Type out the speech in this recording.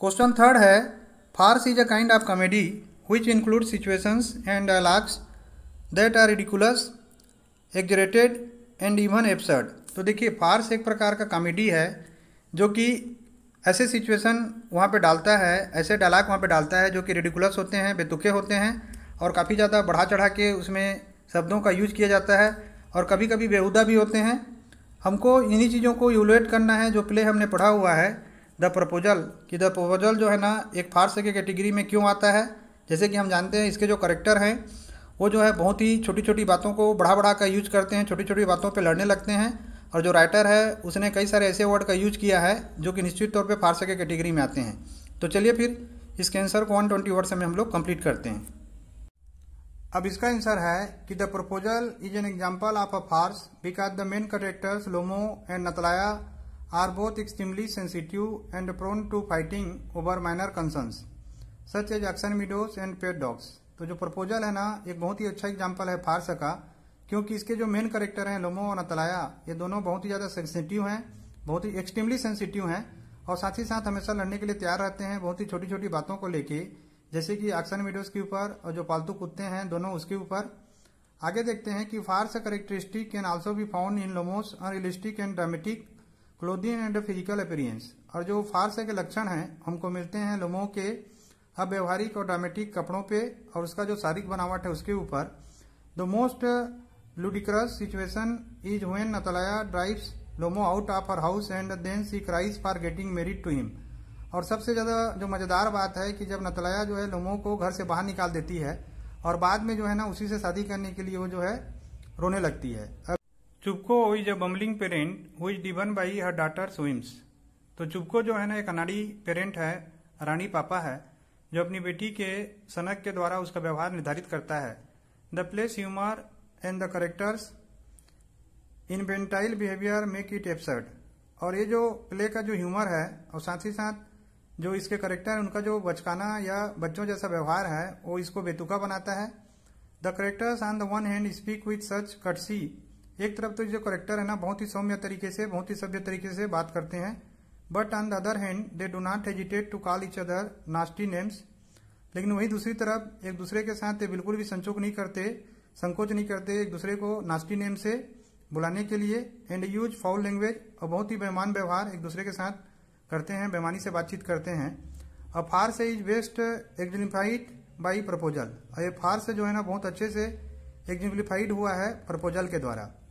question third है farce is a kind of comedy which include situations and dialogues that are ridiculous exaggerated and even absurd तो देखिए फार्स एक प्रकार का comedy है जो कि ऐसे सिचुएशन वहाँ पे डालता है ऐसे डायलाग वहाँ पे डालता है जो कि रेडिकुलस होते हैं बेतुके होते हैं और काफ़ी ज़्यादा बढ़ा चढ़ा के उसमें शब्दों का यूज किया जाता है और कभी कभी बेहुदा भी होते हैं हमको इन्हीं चीज़ों को यूलेट करना है जो प्ले हमने पढ़ा हुआ है द प्रपोजल कि द प्रपोजल जो है ना एक फार्स के कैटेगरी में क्यों आता है जैसे कि हम जानते हैं इसके जो करेक्टर हैं वो जो है बहुत ही छोटी छोटी बातों को बढ़ा बढ़ा कर यूज करते हैं छोटी छोटी बातों पर लड़ने लगते हैं और जो राइटर है उसने कई सारे ऐसे वर्ड का यूज किया है जो कि निश्चित तौर पर फार्स के कैटेगरी में आते हैं तो चलिए फिर इस आंसर को वन ट्वेंटी वर्ड में हम लोग कंप्लीट करते हैं अब इसका आंसर है कि the proposal is an example of a farce because the main characters Lomov and Natalya are both extremely sensitive and prone to fighting over minor concerns such as Oxen Meadows and pet dogs तो जो proposal है ना एक बहुत ही अच्छा example है फार्स का क्योंकि इसके जो मेन करेक्टर हैं लोमो और अतलाया ये दोनों बहुत ही ज़्यादा सेंसिटिव हैं बहुत ही एक्सट्रीमली सेंसिटिव हैं और साथ ही साथ हमेशा लड़ने के लिए तैयार रहते हैं बहुत ही छोटी छोटी बातों को लेके जैसे कि एक्शन वीडियोस के ऊपर और जो पालतू कुत्ते हैं दोनों उसके ऊपर आगे देखते हैं कि farce characteristic can also be found in Lomov's unrealistic and dramatic clothing and physical appearance और जो फारस के लक्षण हैं हमको मिलते हैं लोमो के अव्यवहारिक और ड्रामेटिक कपड़ों पे और उसका जो शारीरिक बनावट है उसके ऊपर the most ludicrous situation is when Natalya drives Lomov out of her house and then she cries for getting married to him और सबसे ज़्यादा जो मज़ेदार बात है कि जब नतलाया जो है लोमो को घर से बाहर निकाल देती है और बाद में जो है ना उसी से शादी करने के लिए वो जो है रोने लगती है Chubukov is a bumbling parent who driven by her daughter whims तो चुपको जो है ना एक अनाड़ी पेरेंट है रानी पापा है जो अपनी बेटी के सनक के द्वारा उसका व्यवहार निर्धारित करता है the play's humour and the characters infantile behaviour make it absurd और ये जो प्ले का जो ह्यूमर है और साथ ही साथ जो इसके करेक्टर है उनका जो बचकाना या बच्चों जैसा व्यवहार है वो इसको बेतुका बनाता है the characters on the one hand speak with such courtesy एक तरफ तो जो करेक्टर है ना बहुत ही सौम्य तरीके से बहुत ही सभ्य तरीके से बात करते हैं but on the other hand they do not hesitate to call each other nasty names लेकिन वहीं दूसरी तरफ एक दूसरे के साथ ये बिल्कुल भी संचोक नहीं करते संकोच नहीं करते एक दूसरे को नास्टी नेम से बुलाने के लिए एंड यूज फाउल लैंग्वेज और बहुत ही बेमान व्यवहार एक दूसरे के साथ करते हैं बेमानी से बातचीत करते हैं a farce is best exemplified by proposal और ये फार्स जो है ना बहुत अच्छे से एग्जिम्प्लीफाइड हुआ है प्रपोजल के द्वारा